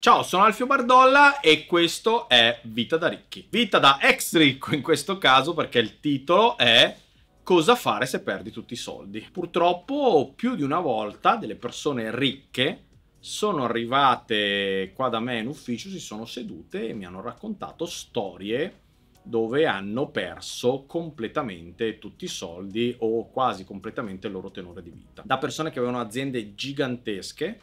Ciao, sono Alfio Bardolla e questo è Vita da ricchi. Vita da ex ricco in questo caso perché il titolo è Cosa fare se perdi tutti i soldi. Purtroppo più di una volta delle persone ricche sono arrivate qua da me in ufficio, si sono sedute e mi hanno raccontato storie dove hanno perso completamente tutti i soldi o quasi completamente il loro tenore di vita. Da persone che avevano aziende gigantesche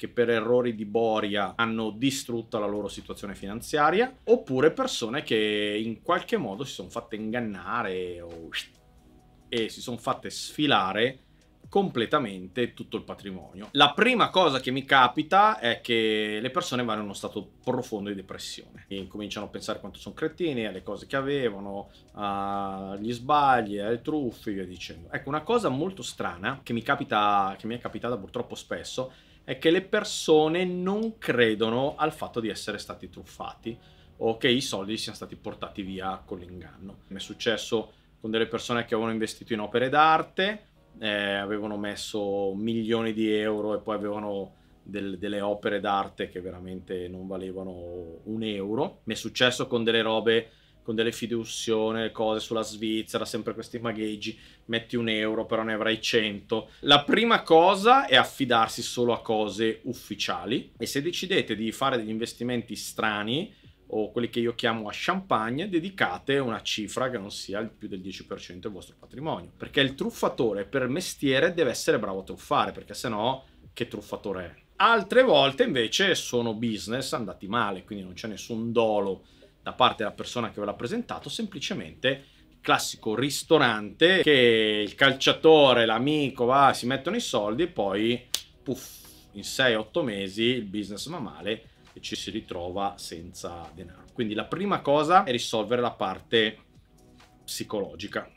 che per errori di boria hanno distrutto la loro situazione finanziaria, oppure persone che in qualche modo si sono fatte ingannare o... e si sono fatte sfilare completamente tutto il patrimonio. La prima cosa che mi capita è che le persone vanno in uno stato profondo di depressione e cominciano a pensare quanto sono cretini, alle cose che avevano, agli sbagli, alle truffe e via dicendo. Ecco, una cosa molto strana che mi, capita, che mi è capitata purtroppo spesso è che le persone non credono al fatto di essere stati truffati o che i soldi siano stati portati via con l'inganno. Mi è successo con delle persone che avevano investito in opere d'arte, eh, avevano messo milioni di euro e poi avevano del, delle opere d'arte che veramente non valevano un euro. Mi è successo con delle robe, con delle fiduzioni, cose sulla Svizzera, sempre questi magheggi, metti un euro però ne avrai 100. La prima cosa è affidarsi solo a cose ufficiali e se decidete di fare degli investimenti strani, o quelle che io chiamo a champagne, dedicate una cifra che non sia più del 10% del vostro patrimonio. Perché il truffatore per mestiere deve essere bravo a truffare, perché se no che truffatore è? Altre volte invece sono business andati male, quindi non c'è nessun dolo da parte della persona che ve l'ha presentato, semplicemente classico ristorante che il calciatore, l'amico va, si mettono i soldi e poi puff, in 6-8 mesi il business va male e ci si ritrova senza denaro. Quindi la prima cosa è risolvere la parte psicologica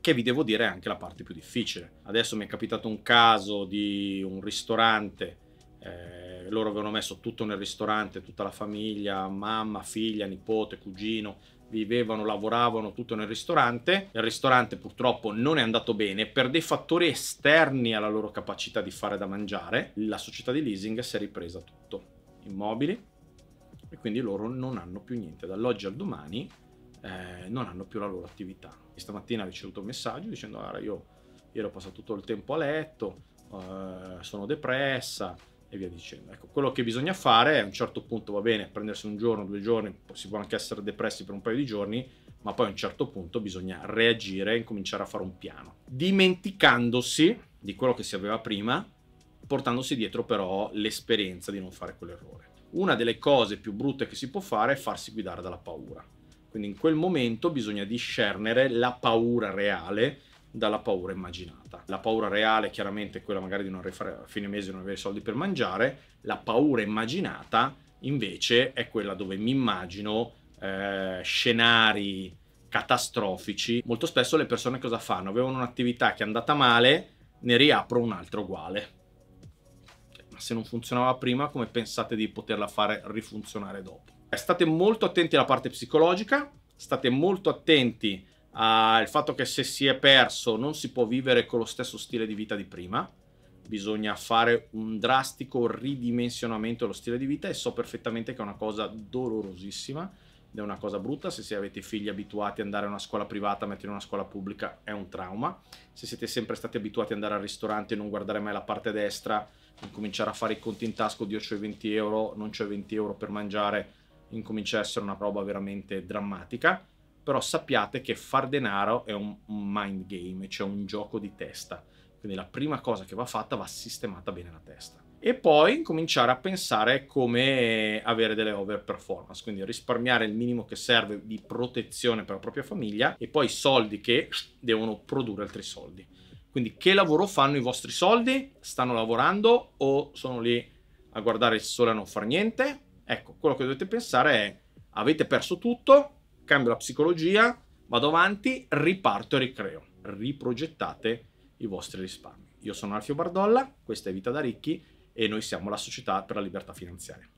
che vi devo dire è anche la parte più difficile. Adesso mi è capitato un caso di un ristorante, eh, loro avevano messo tutto nel ristorante, tutta la famiglia, mamma, figlia, nipote, cugino, vivevano, lavoravano tutto nel ristorante. Il ristorante purtroppo non è andato bene per dei fattori esterni alla loro capacità di fare da mangiare. La società di leasing si è ripresa tutto immobili e quindi loro non hanno più niente. Dall'oggi al domani eh, non hanno più la loro attività. Stamattina ho ricevuto un messaggio dicendo guarda io ieri ho passato tutto il tempo a letto, eh, sono depressa e via dicendo. Ecco, quello che bisogna fare è a un certo punto va bene prendersi un giorno, due giorni, si può anche essere depressi per un paio di giorni, ma poi a un certo punto bisogna reagire e cominciare a fare un piano, dimenticandosi di quello che si aveva prima portandosi dietro però l'esperienza di non fare quell'errore. Una delle cose più brutte che si può fare è farsi guidare dalla paura. Quindi in quel momento bisogna discernere la paura reale dalla paura immaginata. La paura reale chiaramente è quella magari di non rifare, a fine mese non avere soldi per mangiare, la paura immaginata invece è quella dove mi immagino eh, scenari catastrofici. Molto spesso le persone cosa fanno? Avevano un'attività che è andata male, ne riapro un'altra uguale se non funzionava prima, come pensate di poterla fare rifunzionare dopo? Eh, state molto attenti alla parte psicologica, state molto attenti al fatto che se si è perso non si può vivere con lo stesso stile di vita di prima, bisogna fare un drastico ridimensionamento dello stile di vita e so perfettamente che è una cosa dolorosissima è una cosa brutta. Se, se avete figli abituati ad andare a una scuola privata, mettere in una scuola pubblica è un trauma. Se siete sempre stati abituati ad andare al ristorante e non guardare mai la parte destra, incominciare a fare i conti in tasca, oddio c'ho 20 euro, non c'ho 20 euro per mangiare, incomincia a essere una roba veramente drammatica. Però sappiate che far denaro è un mind game, cioè un gioco di testa. Quindi la prima cosa che va fatta va sistemata bene la testa e poi cominciare a pensare come avere delle over performance, quindi risparmiare il minimo che serve di protezione per la propria famiglia e poi soldi che devono produrre altri soldi. Quindi che lavoro fanno i vostri soldi? Stanno lavorando o sono lì a guardare il sole a non far niente? Ecco, quello che dovete pensare è avete perso tutto, cambio la psicologia, vado avanti, riparto e ricreo. Riprogettate i vostri risparmi. Io sono Alfio Bardolla, questa è Vita da Ricchi e noi siamo la società per la libertà finanziaria.